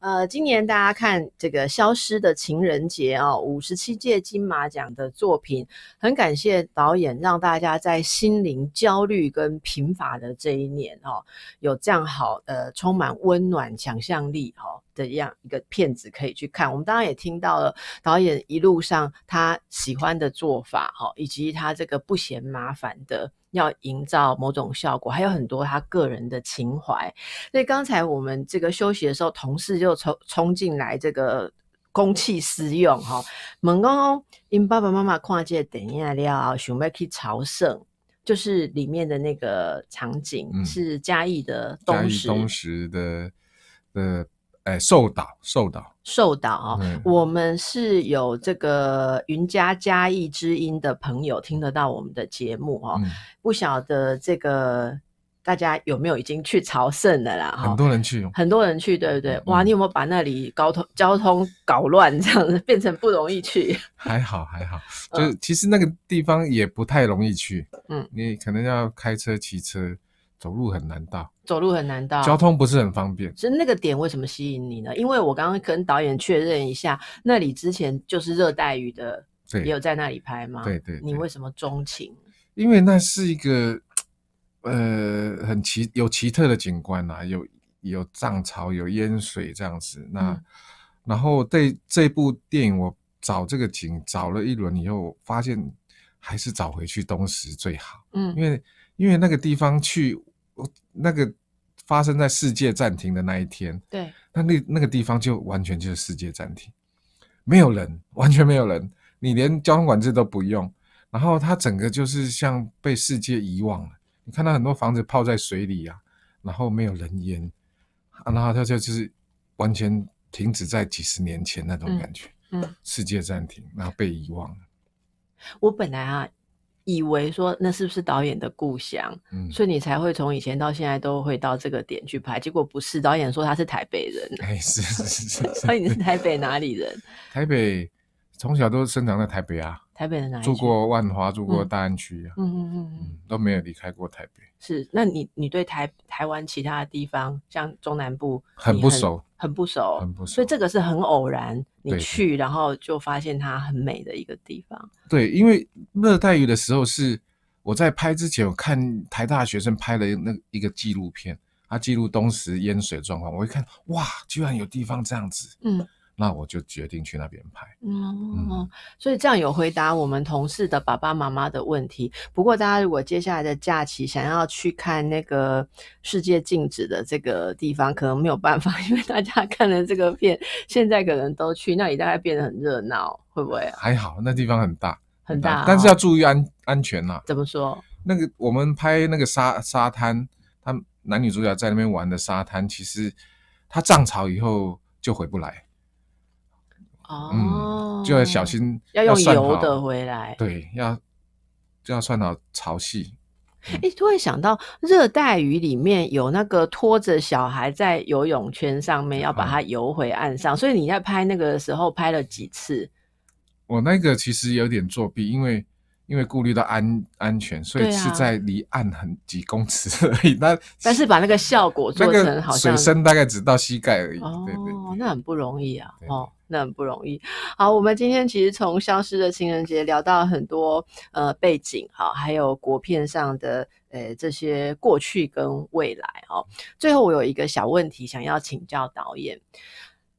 呃，今年大家看这个消失的情人节哦，五十七届金马奖的作品，很感谢导演让大家在心灵焦虑跟贫乏的这一年哦，有这样好呃充满温暖想象力哈的样一个片子可以去看。我们当然也听到了导演一路上他喜欢的做法哈，以及他这个不嫌麻烦的。要营造某种效果，还有很多他个人的情怀。所以刚才我们这个休息的时候，同事就冲冲进来，这个公器私用哈。猛刚刚因爸爸妈妈看界，等下要准备去朝圣，就是里面的那个场景是嘉义的东石的。哎，寿岛，寿岛，寿岛啊！我们是有这个云家嘉义之音的朋友听得到我们的节目哦，不晓得这个大家有没有已经去朝圣的啦？很多人去，很多人去，对不对？哇，你有没有把那里交通交通搞乱，这样子变成不容易去？还好还好，就是其实那个地方也不太容易去。嗯，你可能要开车、骑车。走路很难到，走路很难到，交通不是很方便。是那个点为什么吸引你呢？因为我刚刚跟导演确认一下，那里之前就是热带雨的，也有在那里拍吗？对对。你为什么钟情？因为那是一个，呃，很奇有奇特的景观呐，有有涨潮，有淹水这样子。那然后对这部电影，我找这个景找了一轮，以后，发现还是找回去东石最好。嗯，因为因为那个地方去。那个发生在世界暂停的那一天，对，那那那个地方就完全就是世界暂停，没有人，完全没有人，你连交通管制都不用，然后它整个就是像被世界遗忘了。你看到很多房子泡在水里啊，然后没有人烟，然后它就就是完全停止在几十年前那种感觉，嗯，世界暂停，然后被遗忘了。我本来啊。以为说那是不是导演的故乡？嗯，所以你才会从以前到现在都会到这个点去拍。结果不是导演说他是台北人，是是是，那 你是台北哪里人？台北从小都生长在台北啊，台北的哪里？住过万华，住过大安区啊，嗯嗯嗯，都没有离开过台北。是，那你你对台台湾其他的地方，像中南部，很不熟。很不熟，所以这个是很偶然，你去然后就发现它很美的一个地方。对，因为热带雨的时候是我在拍之前，我看台大学生拍的那一个纪录片，他记录东石淹水状况，我一看，哇，居然有地方这样子。嗯。那我就决定去那边拍。哦，所以这样有回答我们同事的爸爸妈妈的问题。不过，大家如果接下来的假期想要去看那个世界静止的这个地方，可能没有办法，因为大家 看了这个片，现在可能都去那里，大概变得很热闹，会不会？还好，那地方很大，很大，但是要注意安安全呐。怎么说？那个我们拍那个沙沙滩，他男女主角在那边玩的沙滩，其实他涨潮以后就回不来。哦，就要小心，要用油的回来。对，要就要算到潮汐。哎，突然想到热带鱼里面有那个拖着小孩在游泳圈上面，要把它游回岸上。所以你在拍那个时候拍了几次？我那个其实有点作弊，因为因为顾虑到安安全，所以是在离岸很几公尺而已。那但是把那个效果做成，好像水深大概只到膝盖而已。哦，那很不容易啊！哦。那很不容易。好，我们今天其实从消失的情人节聊到很多呃背景哈，还有国片上的呃这些过去跟未来哦。最后，我有一个小问题想要请教导演：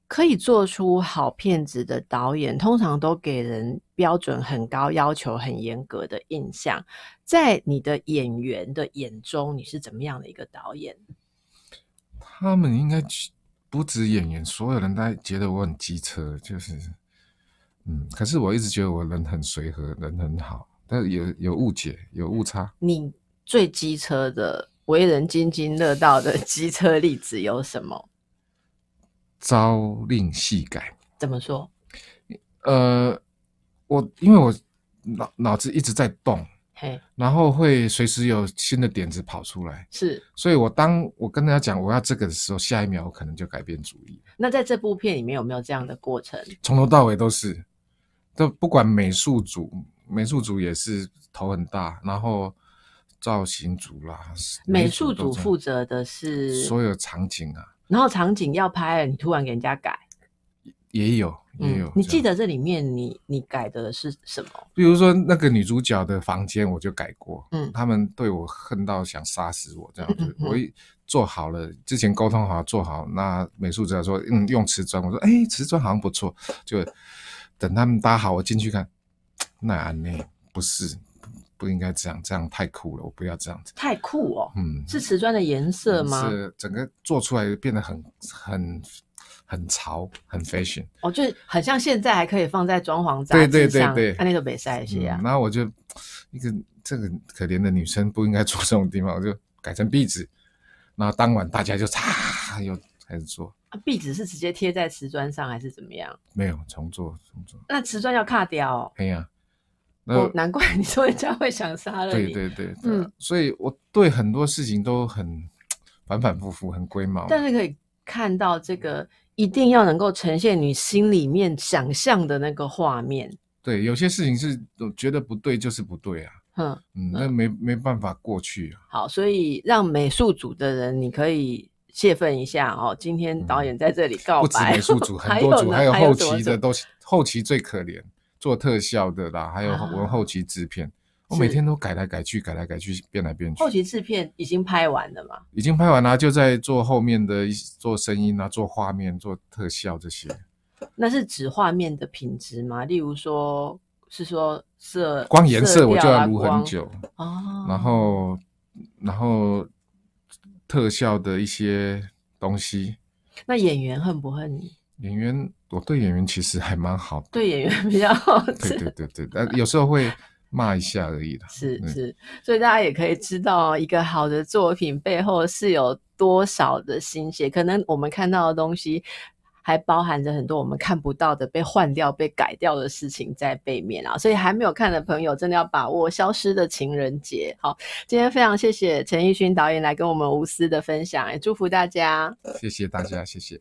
可以做出好片子的导演，通常都给人标准很高、要求很严格的印象。在你的演员的眼中，你是怎么样的一个导演？他们应该不止演员，所有人都觉得我很机车，就是，嗯，可是我一直觉得我人很随和，人很好，但是有有误解，有误差。你最机车的为人津津乐道的机车例子有什么？朝令夕改？怎么说？呃，我因为我脑脑子一直在动。然后会随时有新的点子跑出来，是，所以我当我跟大家讲我要这个的时候，下一秒我可能就改变主意。那在这部片里面有没有这样的过程？从头到尾都是，都不管美术组，美术组也是头很大，然后造型组啦，美术组负责的是所有场景啊，然后场景要拍，你突然给人家改。也有，也有。你记得这里面你你改的是什么？比如说那个女主角的房间，我就改过。嗯，他们对我恨到想杀死我，这样子。我做好了，之前沟通好，做好。那美术指导说：“用用瓷砖。”我说：“哎，瓷砖好像不错。”就等他们搭好，我进去看。那安内不是不应该这样，这样太酷了，我不要这样子。太酷哦！嗯，是瓷砖的颜色吗？是整个做出来变得很很。很潮，很 fashion 哦，就是很像现在还可以放在装潢展，对对对对，看那个比赛是这然那我就一个这个可怜的女生不应该住这种地方，我就改成壁纸。那当晚大家就擦，又开始做。啊、壁纸是直接贴在瓷砖上，还是怎么样？没有重做，重做。那瓷砖要卡掉。哎呀，那难怪你说人家会想杀了你。对对对，嗯。所以我对很多事情都很反反复复，很龟毛。但是可以看到这个。一定要能够呈现你心里面想象的那个画面。对，有些事情是觉得不对就是不对啊。嗯嗯，那没没办法过去啊。好，所以让美术组的人你可以泄愤一下哦。今天导演在这里告白，美术组 很多组还有后期的都后期最可怜，做特效的啦，还有我们后期制片。我每天都改来改去，改来改去，变来变去。后期制片已经拍完了吗？已经拍完了，就在做后面的一做声音啊，做画面、做特效这些。那是指画面的品质吗？例如说是说色光颜色，我就要撸很久哦。然后，然后特效的一些东西。那演员恨不恨你？演员，我对演员其实还蛮好，对演员比较好。对对对对，但有时候会。骂一下而已的。是是，所以大家也可以知道，一个好的作品背后是有多少的心血。可能我们看到的东西，还包含着很多我们看不到的被换掉、被改掉的事情在背面啊。所以还没有看的朋友，真的要把握《消失的情人节》。好，今天非常谢谢陈奕迅导演来跟我们无私的分享，也祝福大家。谢谢大家，谢谢。